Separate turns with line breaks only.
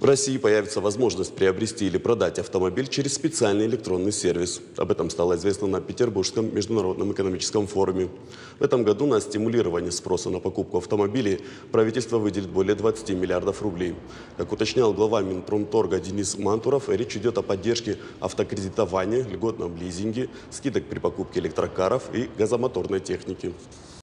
В России появится возможность приобрести или продать автомобиль через специальный электронный сервис. Об этом стало известно на Петербургском международном экономическом форуме. В этом году на стимулирование спроса на покупку автомобилей правительство выделит более 20 миллиардов рублей. Как уточнял глава Минпромторга Денис Мантуров, речь идет о поддержке автокредитования, льготном лизинге, скидок при покупке электрокаров и газомоторной техники.